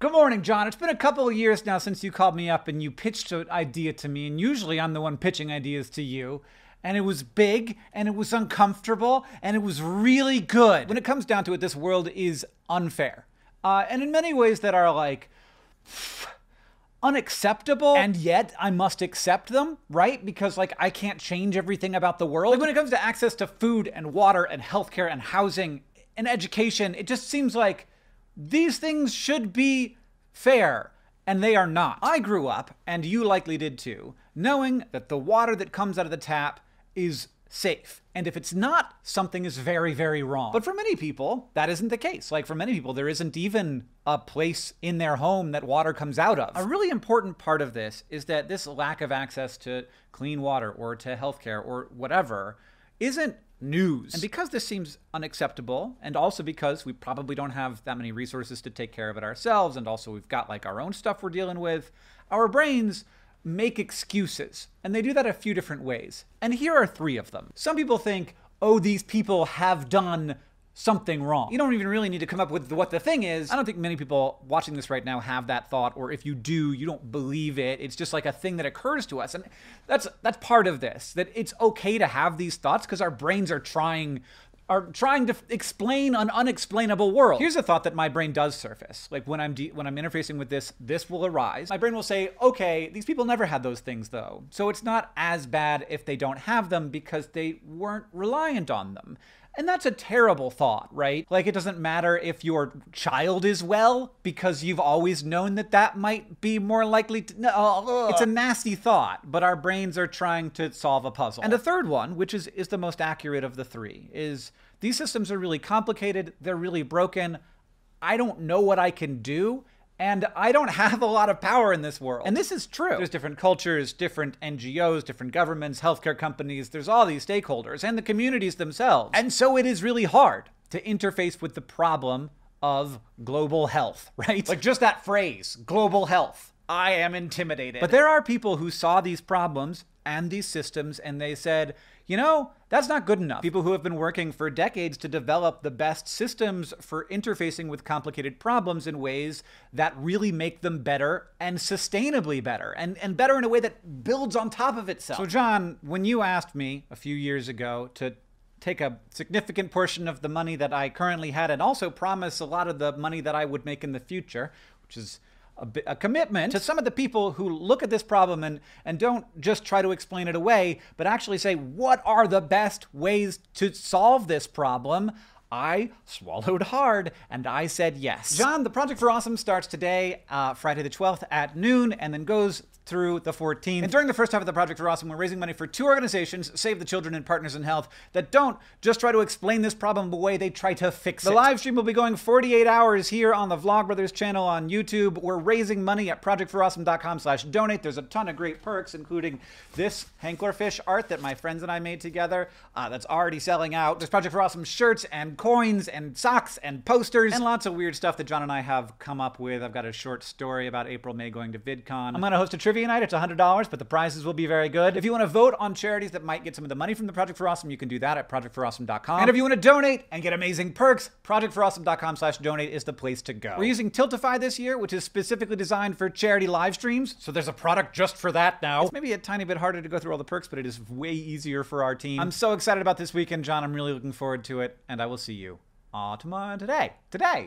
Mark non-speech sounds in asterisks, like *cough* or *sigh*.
Good morning, John. It's been a couple of years now since you called me up and you pitched an idea to me, and usually I'm the one pitching ideas to you. And it was big, and it was uncomfortable, and it was really good. When it comes down to it, this world is unfair. Uh, and in many ways that are like unacceptable, and yet I must accept them, right? Because like I can't change everything about the world. Like when it comes to access to food and water and healthcare and housing and education, it just seems like these things should be fair, and they are not. I grew up, and you likely did too, knowing that the water that comes out of the tap is safe. And if it's not, something is very, very wrong. But for many people, that isn't the case. Like for many people, there isn't even a place in their home that water comes out of. A really important part of this is that this lack of access to clean water or to healthcare or whatever isn't news. And because this seems unacceptable, and also because we probably don't have that many resources to take care of it ourselves, and also we've got like our own stuff we're dealing with, our brains make excuses. And they do that a few different ways. And here are three of them. Some people think, oh, these people have done something wrong. You don't even really need to come up with what the thing is. I don't think many people watching this right now have that thought, or if you do, you don't believe it. It's just like a thing that occurs to us. And that's that's part of this, that it's okay to have these thoughts because our brains are trying are trying to explain an unexplainable world. Here's a thought that my brain does surface. Like when I'm when I'm interfacing with this, this will arise. My brain will say, "Okay, these people never had those things though. So it's not as bad if they don't have them because they weren't reliant on them." And that's a terrible thought, right? Like, it doesn't matter if your child is well because you've always known that that might be more likely to. No, it's a nasty thought, but our brains are trying to solve a puzzle. And a third one, which is, is the most accurate of the three, is these systems are really complicated, they're really broken. I don't know what I can do and I don't have a lot of power in this world. And this is true. There's different cultures, different NGOs, different governments, healthcare companies, there's all these stakeholders and the communities themselves. And so it is really hard to interface with the problem of global health, *laughs* right? Like just that phrase, global health. I am intimidated. But there are people who saw these problems and these systems and they said, you know, that's not good enough. People who have been working for decades to develop the best systems for interfacing with complicated problems in ways that really make them better and sustainably better, and, and better in a way that builds on top of itself. So, John, when you asked me a few years ago to take a significant portion of the money that I currently had and also promise a lot of the money that I would make in the future, which is a, a, commitment to some of the people who look at this problem and, and don't just try to explain it away, but actually say, what are the best ways to solve this problem? I swallowed hard and I said yes. John, the Project for Awesome starts today, uh, Friday the 12th at noon, and then goes through the 14th. And during the first half of the Project for Awesome, we're raising money for two organizations, Save the Children and Partners in Health, that don't just try to explain this problem way they try to fix it. The live stream will be going 48 hours here on the Vlogbrothers channel on YouTube. We're raising money at projectforawesome.com slash donate. There's a ton of great perks, including this Hanklerfish art that my friends and I made together uh, that's already selling out. There's Project for Awesome shirts and coins and socks and posters and lots of weird stuff that John and I have come up with. I've got a short story about April May going to VidCon. I'm going to host a trivia trivia night. It's $100, but the prizes will be very good. If you want to vote on charities that might get some of the money from the Project for Awesome, you can do that at projectforawesome.com. And if you want to donate and get amazing perks, projectforawesome.com slash donate is the place to go. We're using Tiltify this year, which is specifically designed for charity live streams. So there's a product just for that now. It's maybe a tiny bit harder to go through all the perks, but it is way easier for our team. I'm so excited about this weekend, John. I'm really looking forward to it, and I will see you uh, tomorrow today. Today.